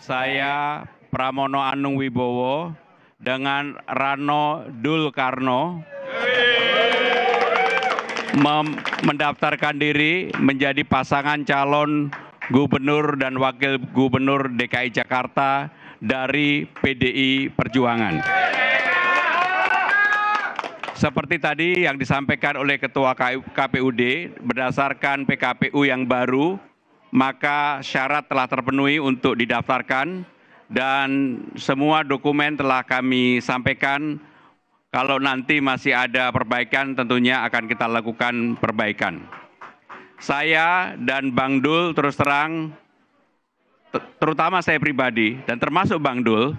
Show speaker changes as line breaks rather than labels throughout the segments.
saya Pramono Anung Wibowo dengan Rano Dul Karno mendaftarkan diri menjadi pasangan calon gubernur dan wakil gubernur DKI Jakarta dari PDI Perjuangan. Seperti tadi yang disampaikan oleh Ketua KPUD, berdasarkan PKPU yang baru, maka syarat telah terpenuhi untuk didaftarkan dan semua dokumen telah kami sampaikan. Kalau nanti masih ada perbaikan tentunya akan kita lakukan perbaikan. Saya dan Bang Dul terus terang, terutama saya pribadi dan termasuk Bang Dul,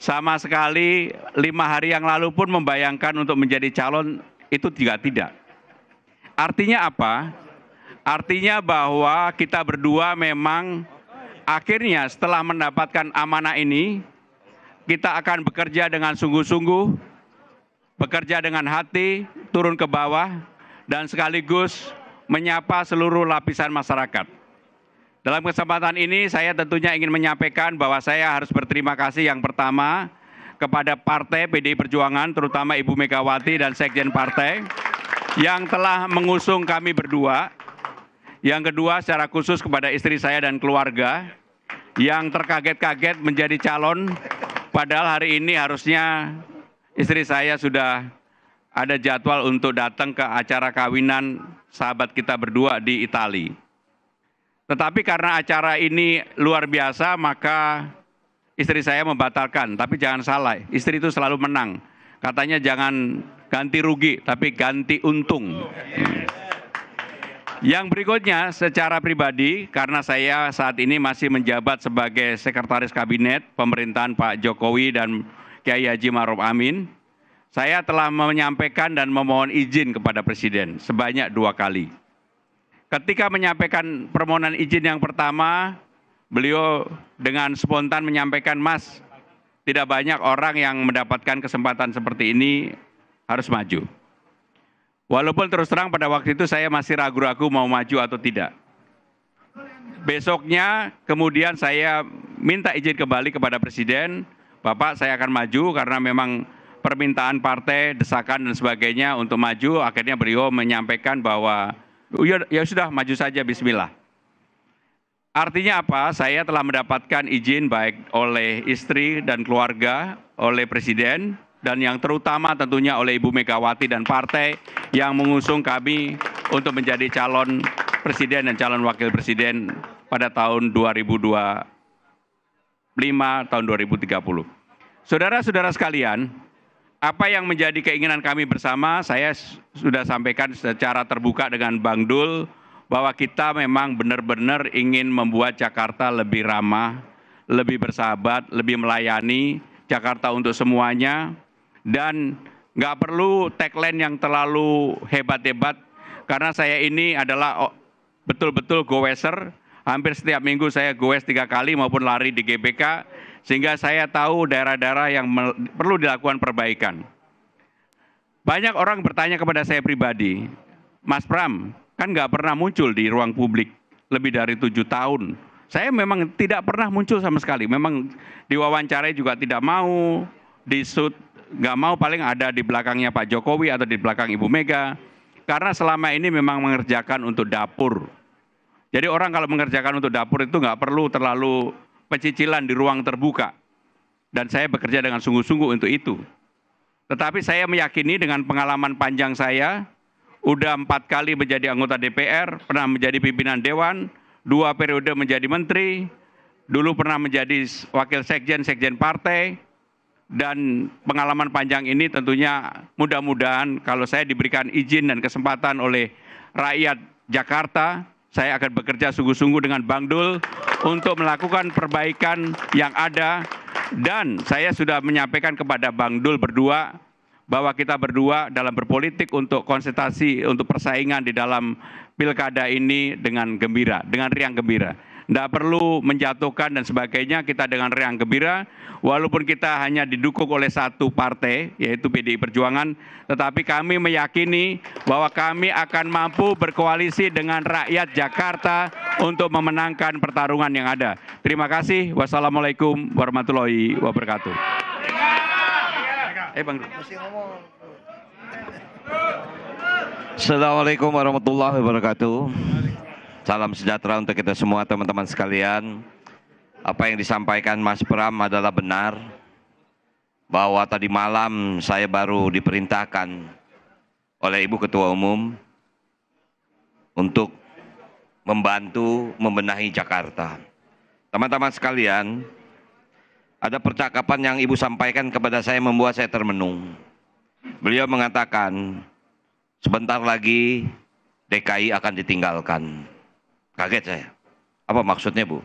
sama sekali lima hari yang lalu pun membayangkan untuk menjadi calon itu juga tidak. Artinya apa? Artinya bahwa kita berdua memang akhirnya setelah mendapatkan amanah ini, kita akan bekerja dengan sungguh-sungguh, bekerja dengan hati, turun ke bawah, dan sekaligus menyapa seluruh lapisan masyarakat. Dalam kesempatan ini saya tentunya ingin menyampaikan bahwa saya harus berterima kasih yang pertama kepada Partai PDI Perjuangan, terutama Ibu Megawati dan Sekjen Partai, yang telah mengusung kami berdua yang kedua secara khusus kepada istri saya dan keluarga yang terkaget-kaget menjadi calon padahal hari ini harusnya istri saya sudah ada jadwal untuk datang ke acara kawinan sahabat kita berdua di Itali. Tetapi karena acara ini luar biasa maka istri saya membatalkan, tapi jangan salah, istri itu selalu menang. Katanya jangan ganti rugi, tapi ganti untung. yes. Yang berikutnya secara pribadi karena saya saat ini masih menjabat sebagai sekretaris kabinet pemerintahan Pak Jokowi dan Kiai Haji Maruf Amin, saya telah menyampaikan dan memohon izin kepada Presiden sebanyak dua kali. Ketika menyampaikan permohonan izin yang pertama, beliau dengan spontan menyampaikan, Mas, tidak banyak orang yang mendapatkan kesempatan seperti ini harus maju. Walaupun terus terang pada waktu itu saya masih ragu-ragu mau maju atau tidak. Besoknya kemudian saya minta izin kembali kepada Presiden, Bapak saya akan maju karena memang permintaan partai, desakan dan sebagainya untuk maju. Akhirnya beliau menyampaikan bahwa ya, ya sudah maju saja Bismillah. Artinya apa? Saya telah mendapatkan izin baik oleh istri dan keluarga, oleh presiden, dan yang terutama tentunya oleh Ibu Megawati dan partai yang mengusung kami untuk menjadi calon presiden dan calon wakil presiden pada tahun 2025 tahun 2030. Saudara-saudara sekalian, apa yang menjadi keinginan kami bersama saya sudah sampaikan secara terbuka dengan Bang Dul bahwa kita memang benar-benar ingin membuat Jakarta lebih ramah, lebih bersahabat, lebih melayani Jakarta untuk semuanya dan nggak perlu tagline yang terlalu hebat-hebat karena saya ini adalah oh, betul-betul goweser. Hampir setiap minggu saya goes tiga kali maupun lari di GBK sehingga saya tahu daerah-daerah yang perlu dilakukan perbaikan. Banyak orang bertanya kepada saya pribadi, Mas Pram, kan nggak pernah muncul di ruang publik lebih dari tujuh tahun. Saya memang tidak pernah muncul sama sekali. Memang diwawancarai juga tidak mau, di shoot nggak mau paling ada di belakangnya Pak Jokowi atau di belakang Ibu Mega. Karena selama ini memang mengerjakan untuk dapur. Jadi orang kalau mengerjakan untuk dapur itu nggak perlu terlalu pencicilan di ruang terbuka. Dan saya bekerja dengan sungguh-sungguh untuk itu. Tetapi saya meyakini dengan pengalaman panjang saya, udah empat kali menjadi anggota DPR, pernah menjadi pimpinan Dewan, dua periode menjadi menteri, dulu pernah menjadi wakil sekjen, sekjen partai, dan pengalaman panjang ini tentunya mudah-mudahan kalau saya diberikan izin dan kesempatan oleh rakyat Jakarta, saya akan bekerja sungguh-sungguh dengan Bang Dul untuk melakukan perbaikan yang ada dan saya sudah menyampaikan kepada Bang Dul berdua bahwa kita berdua dalam berpolitik untuk konsentrasi untuk persaingan di dalam pilkada ini dengan gembira, dengan riang gembira tidak perlu menjatuhkan dan sebagainya, kita dengan riang gembira, walaupun kita hanya didukung oleh satu partai, yaitu PDI Perjuangan, tetapi kami meyakini bahwa kami akan mampu berkoalisi dengan rakyat Jakarta untuk memenangkan pertarungan yang ada. Terima kasih. Wassalamualaikum warahmatullahi wabarakatuh. Eh Bang.
Assalamualaikum warahmatullahi wabarakatuh. Salam sejahtera untuk kita semua teman-teman sekalian. Apa yang disampaikan Mas Pram adalah benar. Bahwa tadi malam saya baru diperintahkan oleh Ibu Ketua Umum untuk membantu membenahi Jakarta. Teman-teman sekalian, ada percakapan yang Ibu sampaikan kepada saya membuat saya termenung. Beliau mengatakan, sebentar lagi DKI akan ditinggalkan. Kaget saya. Apa maksudnya Bu?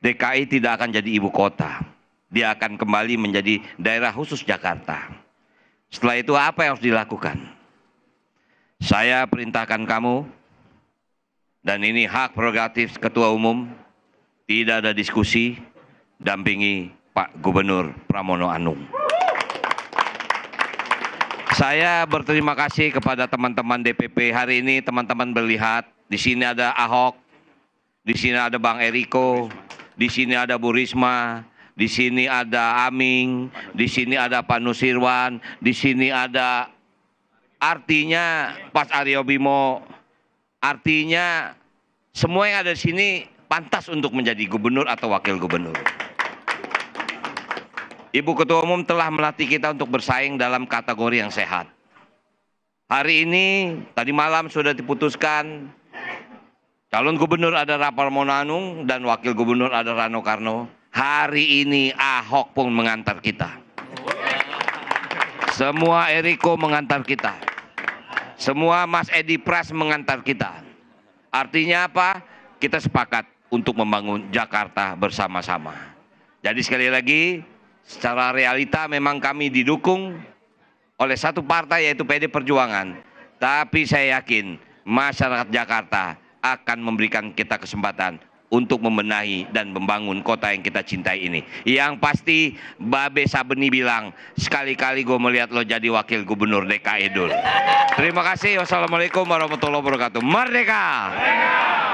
DKI tidak akan jadi ibu kota. Dia akan kembali menjadi daerah khusus Jakarta. Setelah itu apa yang harus dilakukan? Saya perintahkan kamu dan ini hak prerogatif ketua umum. Tidak ada diskusi, dampingi Pak Gubernur Pramono Anung. Saya berterima kasih kepada teman-teman DPP hari ini teman-teman melihat di sini ada Ahok, di sini ada Bang Eriko, di sini ada Bu Risma, di sini ada Aming, di sini ada Pak Nusirwan, di sini ada artinya Pas Aryo Bimo, artinya semua yang ada di sini pantas untuk menjadi gubernur atau wakil gubernur. Ibu Ketua Umum telah melatih kita untuk bersaing dalam kategori yang sehat. Hari ini, tadi malam sudah diputuskan Calon gubernur ada Rapal Monanung dan wakil gubernur ada Rano Karno. Hari ini Ahok pun mengantar kita. Semua Eriko mengantar kita. Semua Mas Edi Pras mengantar kita. Artinya apa? Kita sepakat untuk membangun Jakarta bersama-sama. Jadi sekali lagi, secara realita memang kami didukung oleh satu partai yaitu PD Perjuangan. Tapi saya yakin masyarakat Jakarta akan memberikan kita kesempatan untuk membenahi dan membangun kota yang kita cintai ini. Yang pasti Babe Sabeni bilang, sekali-kali gue melihat lo jadi wakil gubernur DKI dulu. Terima kasih. Wassalamualaikum warahmatullahi wabarakatuh. Merdeka! Merdeka!